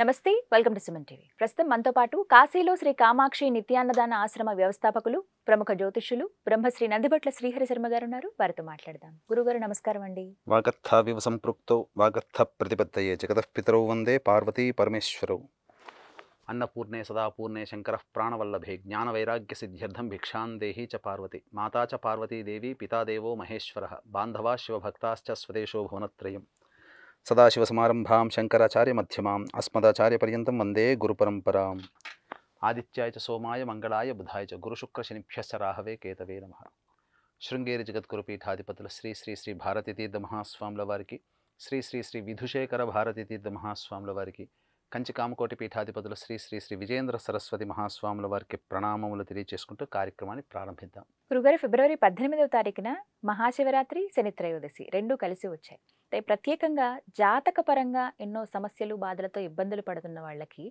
నమస్తే welcome to సిమన్ TV ప్రస్తుతం మనతో పాటు కాశీలో శ్రీ కామాక్షి నిత్యాన్నదాన ఆశ్రమ వ్యవస్థాపకులు ప్రముఖ జ్యోతిష్యులు బ్రహ్మశ్రీ నందిభట్ల శ్రీహరి శర్మ గారు ఉన్నారు వారితో మాట్లాడదాం గురుగారు నమస్కారం అండి వాగర్థావివ సంపృక్తో వాగర్థ ప్రతిపత్తయే జగతపితరౌ వందే పార్వతీ పరమేశ్వరౌ అన్నపూర్ణే సదాపూర్ణే శంకర ప్రాణవల్లభే జ్ఞాన వైరాగ్య సిద్ధ్యర్థం భిక్షాందేహి చ పార్వతి మాతా చ పార్వతీదేవి పితాదేవో మహేశ్వర బాంధవా శివభక్తాశ్చ స్వదేశో భువనత్రయం సదాశివసమారంభాం శంకరాచార్య మధ్యమాం అస్మదాచార్యపర్యంతం వందే గురుపరంపరాం ఆదిత్యాయ చ సోమాయ మంగళాయ బుధాయ చ గురుశుక్రశనిభ్యశ్చ రాహవే కేతవే నమ శృంగేరి జగద్గురుపీఠాధిపతుల శ్రీ శ్రీ శ్రీ భారతీతీర్థ మహాస్వాముల వారికి శ్రీ శ్రీ శ్రీ విధుశేఖర భారతీతీర్థ మహాస్వాముల వారికి కంచి కామకోటి పీఠాధిపతులు శ్రీ శ్రీ శ్రీ విజేంద్ర సరస్వతి మహాస్వాముల వారికి ప్రణామములు తెలియజేసుకుంటూ కార్యక్రమాన్ని ప్రారంభిద్దాం గురుగారు ఫిబ్రవరి పద్దెనిమిదవ తారీఖున మహాశివరాత్రి శనిత్రయోదశి రెండూ కలిసి వచ్చాయి అయితే ప్రత్యేకంగా జాతక పరంగా ఎన్నో సమస్యలు బాధలతో ఇబ్బందులు పడుతున్న వాళ్ళకి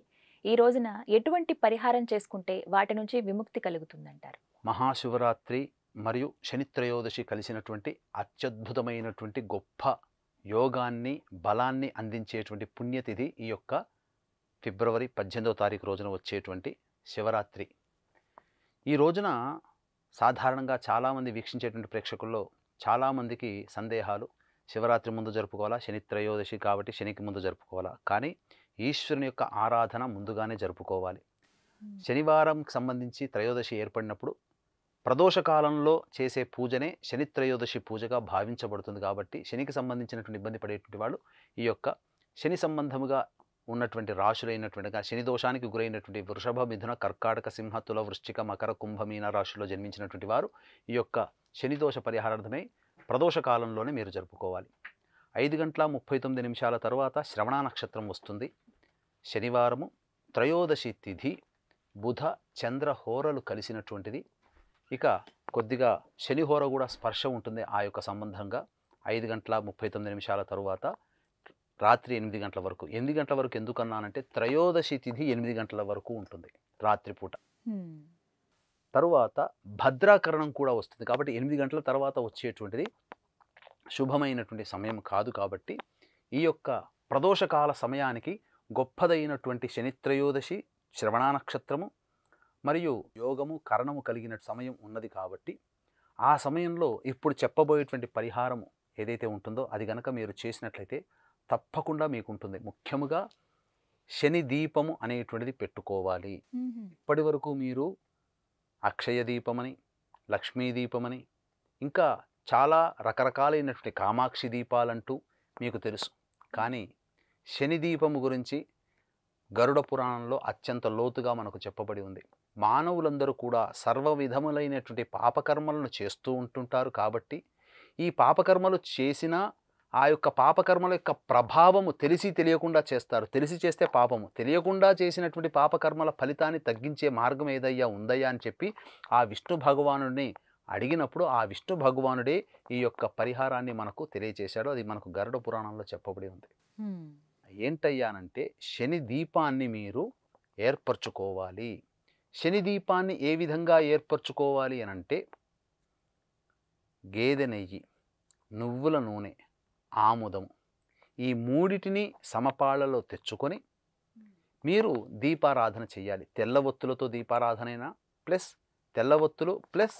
ఈ రోజున ఎటువంటి పరిహారం చేసుకుంటే వాటి నుంచి విముక్తి కలుగుతుందంటారు మహాశివరాత్రి మరియు శనిత్రయోదశి కలిసినటువంటి అత్యద్భుతమైనటువంటి గొప్ప యోగాన్ని బలాన్ని అందించేటువంటి పుణ్యతిథి ఈ యొక్క ఫిబ్రవరి పద్దెనిమిదవ తారీఖు రోజున వచ్చేటువంటి శివరాత్రి ఈ రోజున సాధారణంగా చాలామంది వీక్షించేటువంటి ప్రేక్షకుల్లో చాలామందికి సందేహాలు శివరాత్రి ముందు జరుపుకోవాలా శని త్రయోదశి కాబట్టి శనికి ముందు జరుపుకోవాలా కానీ ఈశ్వరుని యొక్క ఆరాధన ముందుగానే జరుపుకోవాలి శనివారం సంబంధించి త్రయోదశి ఏర్పడినప్పుడు ప్రదోషకాలంలో చేసే పూజనే శని త్రయోదశి పూజగా భావించబడుతుంది కాబట్టి శనికి సంబంధించినటువంటి ఇబ్బంది పడేటువంటి వాళ్ళు ఈ యొక్క శని సంబంధముగా ఉన్నటువంటి రాశులైనటువంటి శని దోషానికి గురైనటువంటి వృషభ మిథున కర్కాటక సింహ తుల వృశ్చిక మకర కుంభమీన రాశుల్లో జన్మించినటువంటి వారు ఈ యొక్క శనిదోష పరిహారార్థమై ప్రదోష కాలంలోనే మీరు జరుపుకోవాలి ఐదు గంటల ముప్పై తొమ్మిది నిమిషాల తర్వాత శ్రవణ నక్షత్రం వస్తుంది శనివారము త్రయోదశి తిథి బుధ చంద్ర హోరలు కలిసినటువంటిది ఇక కొద్దిగా శని హోర కూడా స్పర్శ ఉంటుంది ఆ యొక్క సంబంధంగా ఐదు గంటల ముప్పై తొమ్మిది నిమిషాల తరువాత రాత్రి ఎనిమిది గంటల వరకు ఎనిమిది గంటల వరకు ఎందుకన్నానంటే త్రయోదశి తిథి ఎనిమిది గంటల వరకు ఉంటుంది రాత్రిపూట తరువాత భద్రాకరణం కూడా వస్తుంది కాబట్టి ఎనిమిది గంటల తర్వాత వచ్చేటువంటిది శుభమైనటువంటి సమయం కాదు కాబట్టి ఈ యొక్క ప్రదోషకాల సమయానికి గొప్పదైనటువంటి శనిత్రయోదశి శ్రవణ నక్షత్రము మరియు యోగము కరణము కలిగిన సమయం ఉన్నది కాబట్టి ఆ సమయంలో ఇప్పుడు చెప్పబోయేటువంటి పరిహారము ఏదైతే ఉంటుందో అది గనక మీరు చేసినట్లయితే తప్పకుండా మీకు ఉంటుంది ముఖ్యముగా శని దీపము అనేటువంటిది పెట్టుకోవాలి ఇప్పటి వరకు మీరు అక్షయ దీపమని లక్ష్మీ దీపమని ఇంకా చాలా రకరకాలైనటువంటి కామాక్షి దీపాలంటూ మీకు తెలుసు కానీ శని దీపము గురించి గరుడ పురాణంలో అత్యంత లోతుగా మనకు చెప్పబడి ఉంది మానవులందరూ కూడా సర్వ విధములైనటువంటి పాపకర్మలను చేస్తూ ఉంటుంటారు కాబట్టి ఈ పాపకర్మలు చేసినా ఆ యొక్క పాపకర్మల యొక్క ప్రభావము తెలిసి తెలియకుండా చేస్తారు తెలిసి చేస్తే పాపము తెలియకుండా చేసినటువంటి పాపకర్మల ఫలితాన్ని తగ్గించే మార్గం ఏదయ్యా ఉందయ్యా అని చెప్పి ఆ విష్ణు భగవానుడిని అడిగినప్పుడు ఆ విష్ణు భగవానుడే ఈ యొక్క పరిహారాన్ని మనకు తెలియజేశాడు అది మనకు గరుడ పురాణంలో చెప్పబడి ఉంది ఏంటయ్యానంటే శని దీపాన్ని మీరు ఏర్పరచుకోవాలి శని దీపాన్ని ఏ విధంగా ఏర్పరచుకోవాలి అనంటే గేదె నెయ్యి నువ్వుల నూనె ఆముదము ఈ మూడిటిని సమపాళలో తెచ్చుకొని మీరు దీపారాధన చేయాలి తెల్ల ఒత్తులతో అయినా ప్లస్ తెల్లవత్తులు ప్లస్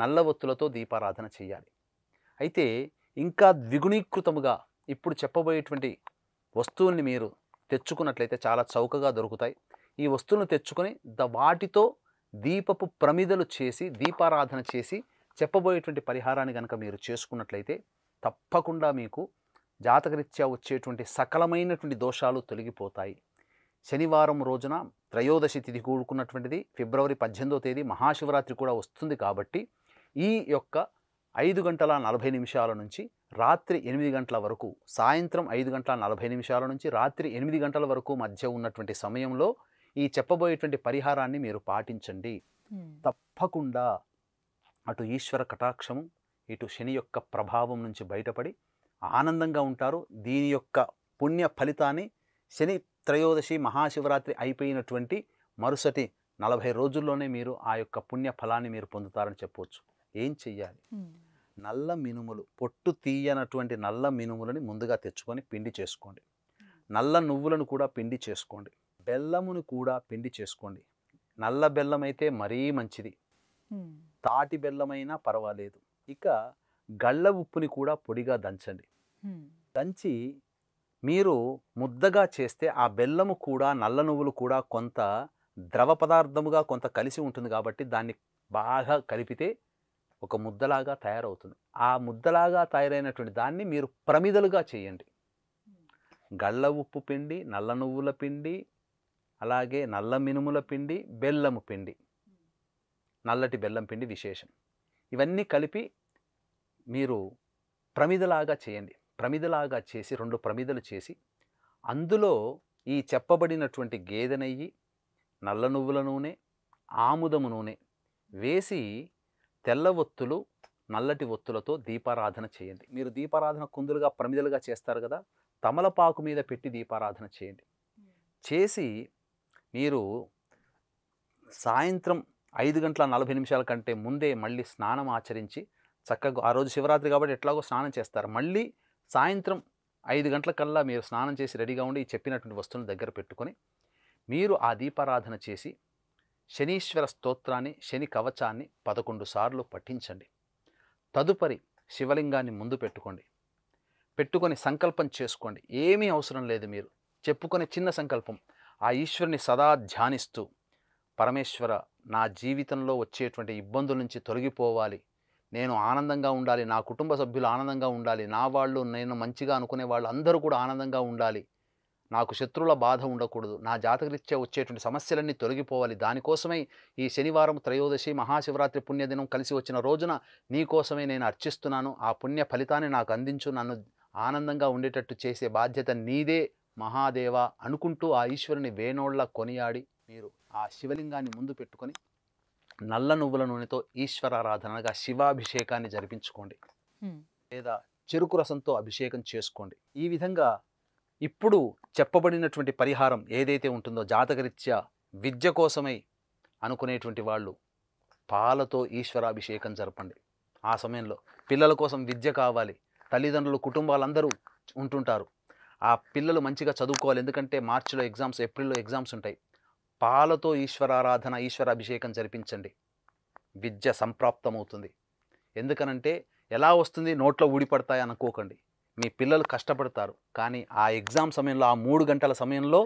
నల్ల ఒత్తులతో దీపారాధన చేయాలి అయితే ఇంకా ద్విగుణీకృతముగా ఇప్పుడు చెప్పబోయేటువంటి వస్తువుల్ని మీరు తెచ్చుకున్నట్లయితే చాలా చౌకగా దొరుకుతాయి ఈ వస్తువులను తెచ్చుకొని ద వాటితో దీపపు ప్రమిదలు చేసి దీపారాధన చేసి చెప్పబోయేటువంటి పరిహారాన్ని కనుక మీరు చేసుకున్నట్లయితే తప్పకుండా మీకు జాతకరీత్యా వచ్చేటువంటి సకలమైనటువంటి దోషాలు తొలగిపోతాయి శనివారం రోజున త్రయోదశి తిథి కూడుకున్నటువంటిది ఫిబ్రవరి పద్దెనిమిదో తేదీ మహాశివరాత్రి కూడా వస్తుంది కాబట్టి ఈ యొక్క ఐదు గంటల నలభై నిమిషాల నుంచి రాత్రి ఎనిమిది గంటల వరకు సాయంత్రం ఐదు గంటల నలభై నిమిషాల నుంచి రాత్రి ఎనిమిది గంటల వరకు మధ్య ఉన్నటువంటి సమయంలో ఈ చెప్పబోయేటువంటి పరిహారాన్ని మీరు పాటించండి తప్పకుండా అటు ఈశ్వర కటాక్షము ఇటు శని యొక్క ప్రభావం నుంచి బయటపడి ఆనందంగా ఉంటారు దీని యొక్క పుణ్య ఫలితాన్ని శని త్రయోదశి మహాశివరాత్రి అయిపోయినటువంటి మరుసటి నలభై రోజుల్లోనే మీరు ఆ యొక్క పుణ్య ఫలాన్ని మీరు పొందుతారని చెప్పవచ్చు ఏం చెయ్యాలి నల్ల మినుములు పొట్టు తీయనటువంటి నల్ల మినుములని ముందుగా తెచ్చుకొని పిండి చేసుకోండి నల్ల నువ్వులను కూడా పిండి చేసుకోండి బెల్లమును కూడా పిండి చేసుకోండి నల్ల బెల్లం అయితే మరీ మంచిది తాటి బెల్లమైనా పర్వాలేదు ఇక గళ్ళ ఉప్పుని కూడా పొడిగా దంచండి దంచి మీరు ముద్దగా చేస్తే ఆ బెల్లము కూడా నల్ల నువ్వులు కూడా కొంత ద్రవ పదార్థముగా కొంత కలిసి ఉంటుంది కాబట్టి దాన్ని బాగా కలిపితే ఒక ముద్దలాగా తయారవుతుంది ఆ ముద్దలాగా తయారైనటువంటి దాన్ని మీరు ప్రమిదలుగా చేయండి గళ్ళ ఉప్పు పిండి నల్ల నువ్వుల పిండి అలాగే నల్ల మినుముల పిండి బెల్లము పిండి నల్లటి బెల్లం పిండి విశేషం ఇవన్నీ కలిపి మీరు ప్రమిదలాగా చేయండి ప్రమిదలాగా చేసి రెండు ప్రమిదలు చేసి అందులో ఈ చెప్పబడినటువంటి గేదె నెయ్యి నల్ల నువ్వుల నూనె ఆముదము నూనె వేసి తెల్ల ఒత్తులు నల్లటి ఒత్తులతో దీపారాధన చేయండి మీరు దీపారాధన కుందులుగా ప్రమిదలుగా చేస్తారు కదా తమలపాకు మీద పెట్టి దీపారాధన చేయండి చేసి మీరు సాయంత్రం ఐదు గంటల నలభై నిమిషాల కంటే ముందే మళ్ళీ స్నానం ఆచరించి చక్కగా ఆ రోజు శివరాత్రి కాబట్టి ఎట్లాగో స్నానం చేస్తారు మళ్ళీ సాయంత్రం ఐదు గంటలకల్లా మీరు స్నానం చేసి రెడీగా ఉండి చెప్పినటువంటి వస్తువులను దగ్గర పెట్టుకొని మీరు ఆ దీపారాధన చేసి శనీశ్వర స్తోత్రాన్ని శని కవచాన్ని పదకొండు సార్లు పఠించండి తదుపరి శివలింగాన్ని ముందు పెట్టుకోండి పెట్టుకొని సంకల్పం చేసుకోండి ఏమీ అవసరం లేదు మీరు చెప్పుకునే చిన్న సంకల్పం ఆ ఈశ్వరుని సదా ధ్యానిస్తూ పరమేశ్వర నా జీవితంలో వచ్చేటువంటి ఇబ్బందుల నుంచి తొలగిపోవాలి నేను ఆనందంగా ఉండాలి నా కుటుంబ సభ్యులు ఆనందంగా ఉండాలి నా వాళ్ళు నేను మంచిగా అనుకునే వాళ్ళు అందరూ కూడా ఆనందంగా ఉండాలి నాకు శత్రువుల బాధ ఉండకూడదు నా జాతకరీత్యా వచ్చేటువంటి సమస్యలన్నీ తొలగిపోవాలి దానికోసమే ఈ శనివారం త్రయోదశి మహాశివరాత్రి పుణ్యదినం కలిసి వచ్చిన రోజున నీకోసమే నేను అర్చిస్తున్నాను ఆ పుణ్య ఫలితాన్ని నాకు అందించు నన్ను ఆనందంగా ఉండేటట్టు చేసే బాధ్యత నీదే మహాదేవ అనుకుంటూ ఆ ఈశ్వరుని వేణోళ్ళ కొనియాడి మీరు ఆ శివలింగాన్ని ముందు పెట్టుకొని నల్ల నువ్వుల నూనెతో ఈశ్వరారాధనగా శివాభిషేకాన్ని జరిపించుకోండి లేదా చెరుకు రసంతో అభిషేకం చేసుకోండి ఈ విధంగా ఇప్పుడు చెప్పబడినటువంటి పరిహారం ఏదైతే ఉంటుందో జాతకరీత్యా విద్య కోసమై అనుకునేటువంటి వాళ్ళు పాలతో ఈశ్వరాభిషేకం జరపండి ఆ సమయంలో పిల్లల కోసం విద్య కావాలి తల్లిదండ్రులు కుటుంబాలందరూ ఉంటుంటారు ఆ పిల్లలు మంచిగా చదువుకోవాలి ఎందుకంటే మార్చిలో ఎగ్జామ్స్ ఏప్రిల్లో ఎగ్జామ్స్ ఉంటాయి పాలతో ఈశ్వరారాధన ఈశ్వరాభిషేకం జరిపించండి విద్య సంప్రాప్తమవుతుంది ఎందుకనంటే ఎలా వస్తుంది నోట్లో ఊడిపడతాయి అనుకోకండి మీ పిల్లలు కష్టపడతారు కానీ ఆ ఎగ్జామ్ సమయంలో ఆ మూడు గంటల సమయంలో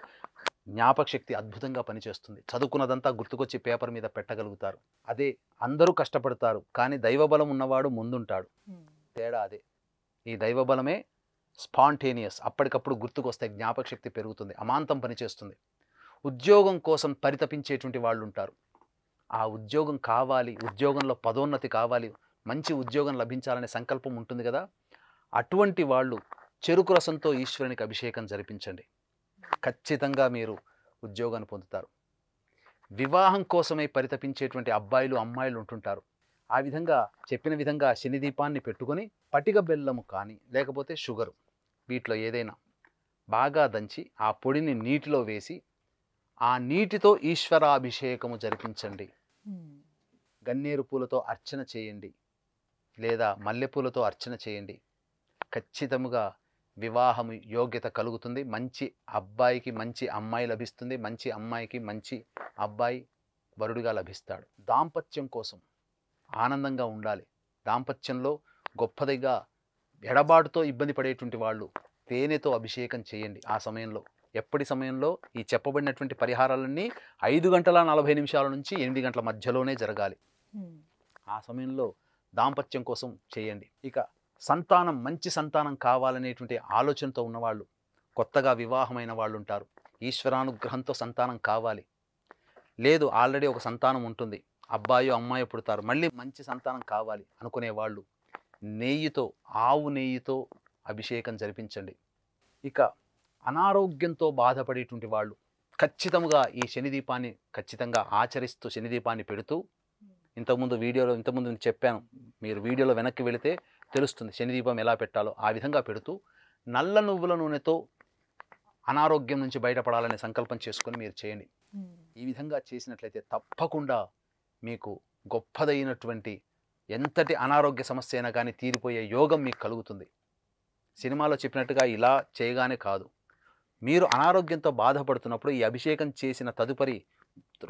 జ్ఞాపకశక్తి అద్భుతంగా పనిచేస్తుంది చదువుకున్నదంతా గుర్తుకొచ్చి పేపర్ మీద పెట్టగలుగుతారు అదే అందరూ కష్టపడతారు కానీ దైవబలం ఉన్నవాడు ముందుంటాడు తేడా అదే ఈ దైవబలమే స్పాంటేనియస్ అప్పటికప్పుడు గుర్తుకొస్తే జ్ఞాపకశక్తి పెరుగుతుంది అమాంతం పనిచేస్తుంది ఉద్యోగం కోసం పరితపించేటువంటి వాళ్ళు ఉంటారు ఆ ఉద్యోగం కావాలి ఉద్యోగంలో పదోన్నతి కావాలి మంచి ఉద్యోగం లభించాలనే సంకల్పం ఉంటుంది కదా అటువంటి వాళ్ళు చెరుకు రసంతో ఈశ్వరునికి అభిషేకం జరిపించండి ఖచ్చితంగా మీరు ఉద్యోగాన్ని పొందుతారు వివాహం కోసమే పరితపించేటువంటి అబ్బాయిలు అమ్మాయిలు ఉంటుంటారు ఆ విధంగా చెప్పిన విధంగా శని దీపాన్ని పెట్టుకొని పటిక బెల్లము కానీ లేకపోతే షుగరు వీటిలో ఏదైనా బాగా దంచి ఆ పొడిని నీటిలో వేసి ఆ నీటితో ఈశ్వరాభిషేకము జరిపించండి గన్నేరు పూలతో అర్చన చేయండి లేదా మల్లెపూలతో అర్చన చేయండి ఖచ్చితముగా వివాహము యోగ్యత కలుగుతుంది మంచి అబ్బాయికి మంచి అమ్మాయి లభిస్తుంది మంచి అమ్మాయికి మంచి అబ్బాయి వరుడుగా లభిస్తాడు దాంపత్యం కోసం ఆనందంగా ఉండాలి దాంపత్యంలో గొప్పదిగా ఎడబాటుతో ఇబ్బంది పడేటువంటి వాళ్ళు తేనెతో అభిషేకం చేయండి ఆ సమయంలో ఎప్పటి సమయంలో ఈ చెప్పబడినటువంటి పరిహారాలన్నీ ఐదు గంటల నలభై నిమిషాల నుంచి ఎనిమిది గంటల మధ్యలోనే జరగాలి ఆ సమయంలో దాంపత్యం కోసం చేయండి ఇక సంతానం మంచి సంతానం కావాలనేటువంటి ఆలోచనతో ఉన్నవాళ్ళు కొత్తగా వివాహమైన వాళ్ళు ఉంటారు ఈశ్వరానుగ్రహంతో సంతానం కావాలి లేదు ఆల్రెడీ ఒక సంతానం ఉంటుంది అబ్బాయో అమ్మాయో పుడతారు మళ్ళీ మంచి సంతానం కావాలి అనుకునేవాళ్ళు నెయ్యితో ఆవు నెయ్యితో అభిషేకం జరిపించండి ఇక అనారోగ్యంతో బాధపడేటువంటి వాళ్ళు ఖచ్చితంగా ఈ శనిదీపాన్ని ఖచ్చితంగా ఆచరిస్తూ శనిదీపాన్ని పెడుతూ ఇంతకుముందు వీడియోలో ఇంతకుముందు నేను చెప్పాను మీరు వీడియోలో వెనక్కి వెళితే తెలుస్తుంది శనిదీపం ఎలా పెట్టాలో ఆ విధంగా పెడుతూ నల్ల నువ్వుల నూనెతో అనారోగ్యం నుంచి బయటపడాలనే సంకల్పం చేసుకొని మీరు చేయండి ఈ విధంగా చేసినట్లయితే తప్పకుండా మీకు గొప్పదైనటువంటి ఎంతటి అనారోగ్య సమస్య అయినా కానీ తీరిపోయే యోగం మీకు కలుగుతుంది సినిమాలో చెప్పినట్టుగా ఇలా చేయగానే కాదు మీరు అనారోగ్యంతో బాధపడుతున్నప్పుడు ఈ అభిషేకం చేసిన తదుపరి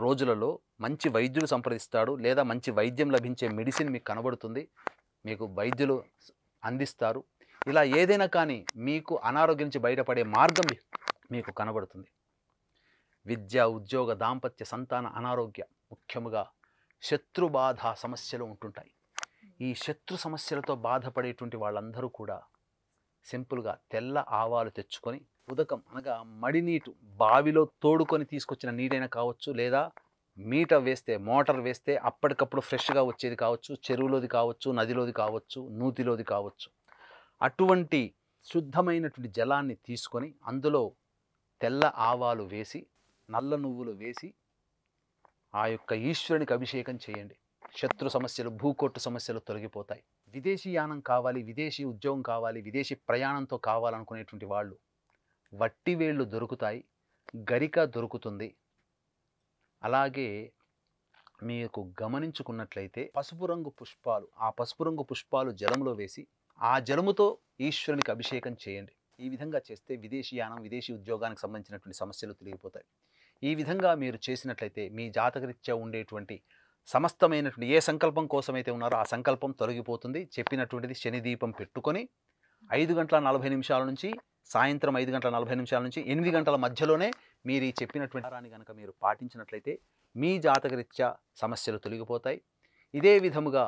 రోజులలో మంచి వైద్యులు సంప్రదిస్తాడు లేదా మంచి వైద్యం లభించే మెడిసిన్ మీకు కనబడుతుంది మీకు వైద్యులు అందిస్తారు ఇలా ఏదైనా కానీ మీకు అనారోగ్యం నుంచి బయటపడే మార్గం మీకు కనబడుతుంది విద్య ఉద్యోగ దాంపత్య సంతాన అనారోగ్య ముఖ్యముగా శత్రు బాధ సమస్యలు ఉంటుంటాయి ఈ శత్రు సమస్యలతో బాధపడేటువంటి వాళ్ళందరూ కూడా సింపుల్గా తెల్ల ఆవాలు తెచ్చుకొని ఉదకం అనగా మడి నీటు బావిలో తోడుకొని తీసుకొచ్చిన నీడైనా కావచ్చు లేదా మీటర్ వేస్తే మోటార్ వేస్తే అప్పటికప్పుడు ఫ్రెష్గా వచ్చేది కావచ్చు చెరువులోది కావచ్చు నదిలోది కావచ్చు నూతిలోది కావచ్చు అటువంటి శుద్ధమైనటువంటి జలాన్ని తీసుకొని అందులో తెల్ల ఆవాలు వేసి నల్ల నువ్వులు వేసి ఆ యొక్క ఈశ్వరునికి అభిషేకం చేయండి శత్రు సమస్యలు భూకొట్టు సమస్యలు తొలగిపోతాయి విదేశీ యానం కావాలి విదేశీ ఉద్యోగం కావాలి విదేశీ ప్రయాణంతో కావాలనుకునేటువంటి వాళ్ళు వట్టివేళ్ళు దొరుకుతాయి గరిక దొరుకుతుంది అలాగే మీకు గమనించుకున్నట్లయితే పసుపు రంగు పుష్పాలు ఆ పసుపు రంగు పుష్పాలు జలంలో వేసి ఆ జలముతో ఈశ్వరునికి అభిషేకం చేయండి ఈ విధంగా చేస్తే విదేశీయానం విదేశీ ఉద్యోగానికి సంబంధించినటువంటి సమస్యలు తొలగిపోతాయి ఈ విధంగా మీరు చేసినట్లయితే మీ జాతకరీత్యా ఉండేటువంటి సమస్తమైనటువంటి ఏ సంకల్పం కోసమైతే ఉన్నారో ఆ సంకల్పం తొలగిపోతుంది చెప్పినటువంటిది శనిదీపం పెట్టుకొని ఐదు గంటల నలభై నిమిషాల నుంచి సాయంత్రం ఐదు గంటల నలభై నిమిషాల నుంచి ఎనిమిది గంటల మధ్యలోనే మీరు ఈ చెప్పినటువంటి వారాన్ని కనుక మీరు పాటించినట్లయితే మీ జాతకరీత్యా సమస్యలు తొలగిపోతాయి ఇదే విధముగా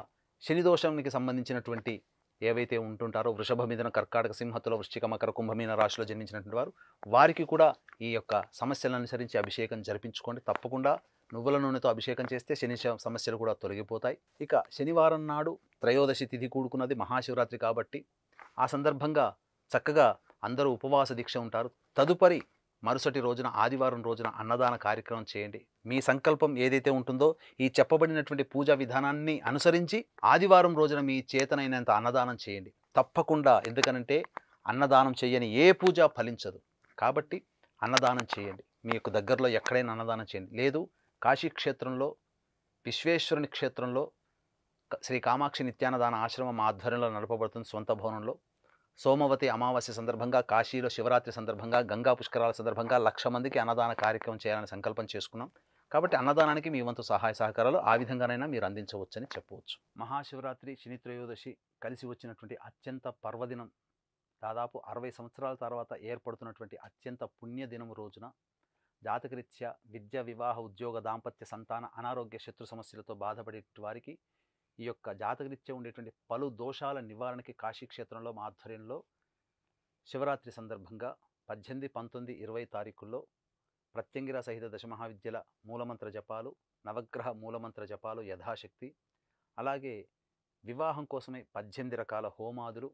శనిదోషానికి సంబంధించినటువంటి ఏవైతే ఉంటుంటారో వృషభ మీదన కర్కాటక సింహతుల వృశ్చిక మకర కుంభమీన రాశిలో జన్మించినటువంటి వారు వారికి కూడా ఈ యొక్క సమస్యలను అనుసరించి అభిషేకం జరిపించుకోండి తప్పకుండా నువ్వుల నూనెతో అభిషేకం చేస్తే శని సమస్యలు కూడా తొలగిపోతాయి ఇక శనివారం నాడు త్రయోదశి తిథి కూడుకున్నది మహాశివరాత్రి కాబట్టి ఆ సందర్భంగా చక్కగా అందరూ ఉపవాస దీక్ష ఉంటారు తదుపరి మరుసటి రోజున ఆదివారం రోజున అన్నదాన కార్యక్రమం చేయండి మీ సంకల్పం ఏదైతే ఉంటుందో ఈ చెప్పబడినటువంటి పూజా విధానాన్ని అనుసరించి ఆదివారం రోజున మీ చేతనైనంత అన్నదానం చేయండి తప్పకుండా ఎందుకనంటే అన్నదానం చేయని ఏ పూజ ఫలించదు కాబట్టి అన్నదానం చేయండి మీ యొక్క దగ్గరలో ఎక్కడైనా అన్నదానం చేయండి లేదు కాశీ క్షేత్రంలో విశ్వేశ్వరుని క్షేత్రంలో శ్రీ కామాక్షి నిత్యానదాన ఆశ్రమం ఆధ్వర్యంలో నడపబడుతుంది సొంత భవనంలో సోమవతి అమావాస్య సందర్భంగా కాశీలో శివరాత్రి సందర్భంగా గంగా పుష్కరాల సందర్భంగా లక్ష మందికి అన్నదాన కార్యక్రమం చేయాలని సంకల్పం చేసుకున్నాం కాబట్టి అన్నదానానికి మీ వంతు సహాయ సహకారాలు ఆ విధంగానైనా మీరు అందించవచ్చని చెప్పవచ్చు మహాశివరాత్రి శని త్రయోదశి కలిసి వచ్చినటువంటి అత్యంత పర్వదినం దాదాపు అరవై సంవత్సరాల తర్వాత ఏర్పడుతున్నటువంటి అత్యంత పుణ్యదినం రోజున జాతకరీత్యా విద్య వివాహ ఉద్యోగ దాంపత్య సంతాన అనారోగ్య శత్రు సమస్యలతో బాధపడే వారికి ఈ యొక్క నిత్యం ఉండేటువంటి పలు దోషాల నివారణకి కాశీక్షేత్రంలో మా ఆధ్వర్యంలో శివరాత్రి సందర్భంగా పద్దెనిమిది పంతొమ్మిది ఇరవై తారీఖుల్లో ప్రత్యంగిర సహిత దశమహావిద్యల మూలమంత్ర జపాలు నవగ్రహ మూలమంత్ర జపాలు యథాశక్తి అలాగే వివాహం కోసమై పద్దెనిమిది రకాల హోమాదులు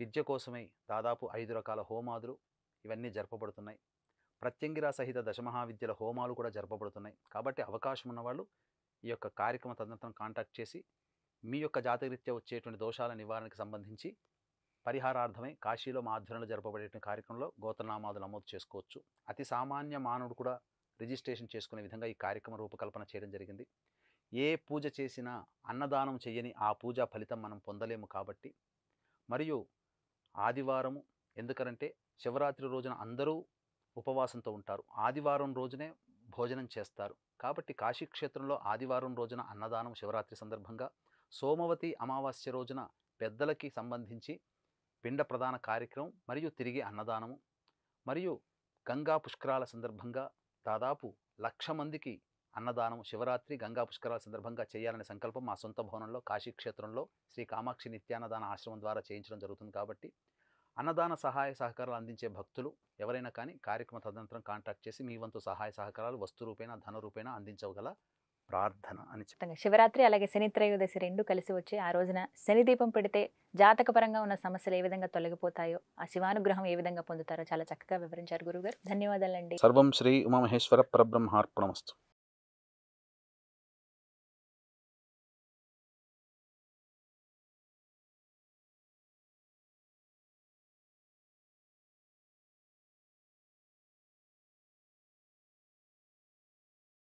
విద్య కోసమై దాదాపు ఐదు రకాల హోమాదులు ఇవన్నీ జరపబడుతున్నాయి ప్రత్యంగిరా సహిత దశమహావిద్యల హోమాలు కూడా జరపబడుతున్నాయి కాబట్టి అవకాశం ఉన్నవాళ్ళు ఈ యొక్క కార్యక్రమ తదనంతరం కాంటాక్ట్ చేసి మీ యొక్క జాతకరీత్యా వచ్చేటువంటి దోషాల నివారణకు సంబంధించి పరిహారార్థమై కాశీలో మా ఆధ్వర్యంలో జరపబడేటువంటి కార్యక్రమంలో గోత్రనామాదులు నమోదు చేసుకోవచ్చు అతి సామాన్య మానవుడు కూడా రిజిస్ట్రేషన్ చేసుకునే విధంగా ఈ కార్యక్రమ రూపకల్పన చేయడం జరిగింది ఏ పూజ చేసినా అన్నదానం చేయని ఆ పూజా ఫలితం మనం పొందలేము కాబట్టి మరియు ఆదివారము ఎందుకనంటే శివరాత్రి రోజున అందరూ ఉపవాసంతో ఉంటారు ఆదివారం రోజునే భోజనం చేస్తారు కాబట్టి కాశీక్షేత్రంలో ఆదివారం రోజున అన్నదానం శివరాత్రి సందర్భంగా సోమవతి అమావాస్య రోజున పెద్దలకి సంబంధించి పిండ ప్రధాన కార్యక్రమం మరియు తిరిగి అన్నదానము మరియు గంగా పుష్కరాల సందర్భంగా దాదాపు లక్ష మందికి అన్నదానం శివరాత్రి గంగా పుష్కరాల సందర్భంగా చేయాలనే సంకల్పం మా సొంత భవనంలో కాశీక్షేత్రంలో శ్రీ కామాక్షి నిత్యాన్నదాన ఆశ్రమం ద్వారా చేయించడం జరుగుతుంది కాబట్టి అన్నదాన సహాయ సహకారాలు అందించే భక్తులు ఎవరైనా కానీ కార్యక్రమ తదనంతరం కాంటాక్ట్ చేసి మీ వంతు సహాయ సహకారాలు వస్తు రూపేణ ధన రూపేణ అందించగల ప్రార్థన అని చెప్తాను శివరాత్రి అలాగే శని త్రయోదశి రెండు కలిసి వచ్చి ఆ రోజున శని దీపం పెడితే జాతకపరంగా ఉన్న సమస్యలు ఏ విధంగా తొలగిపోతాయో ఆ శివానుగ్రహం ఏ విధంగా పొందుతారో చాలా చక్కగా వివరించారు గారు ధన్యవాదాలండి సర్వం శ్రీ ఉమామహేశ్వర పరబ్రహ్మార్పణమస్తు